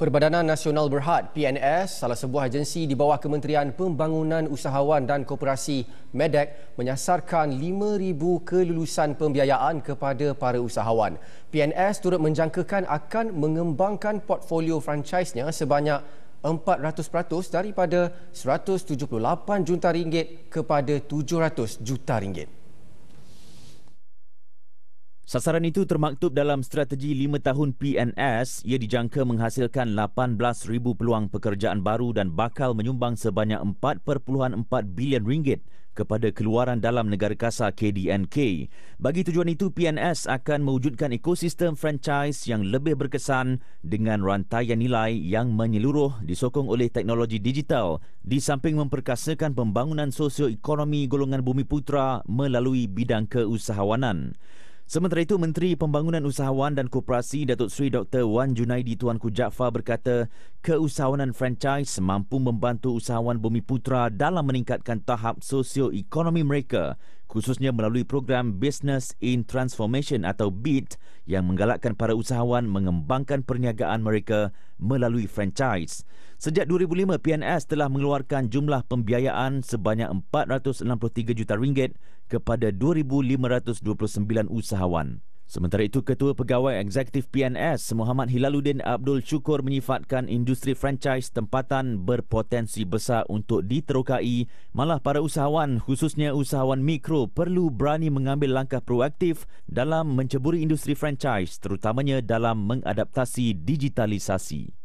Perbadanan Nasional Berhad PNS, salah sebuah agensi di bawah Kementerian Pembangunan Usahawan dan Koperasi MEDEC menyasarkan 5,000 kelulusan pembiayaan kepada para usahawan. PNS turut menjangkakan akan mengembangkan portfolio franchise-nya sebanyak 400% daripada 178 juta ringgit kepada 700 juta ringgit. Sasaran itu termaktub dalam strategi lima tahun PNS. Ia dijangka menghasilkan 18,000 peluang pekerjaan baru dan bakal menyumbang sebanyak 4.4 bilion ringgit kepada keluaran dalam negara kasar KDNK. Bagi tujuan itu, PNS akan mewujudkan ekosistem franchise yang lebih berkesan dengan rantai nilai yang menyeluruh disokong oleh teknologi digital di samping memperkasakan pembangunan sosioekonomi golongan bumi putra melalui bidang keusahawanan. Sementara itu, Menteri Pembangunan Usahawan dan Koperasi Datuk Sri Dr. Wan Junaidi Tuanku Jaafar berkata, keusahawanan franchise mampu membantu usahawan Bumi Putra dalam meningkatkan tahap sosioekonomi mereka khususnya melalui program Business in Transformation atau BIT yang menggalakkan para usahawan mengembangkan perniagaan mereka melalui franchise. Sejak 2005, PNS telah mengeluarkan jumlah pembiayaan sebanyak 463 juta ringgit kepada 2,529 usahawan. Sementara itu, Ketua Pegawai Eksekutif PNS Muhammad Hilaluddin Abdul Syukur menyifatkan industri franchise tempatan berpotensi besar untuk diterokai. Malah para usahawan, khususnya usahawan mikro, perlu berani mengambil langkah proaktif dalam menceburi industri franchise terutamanya dalam mengadaptasi digitalisasi.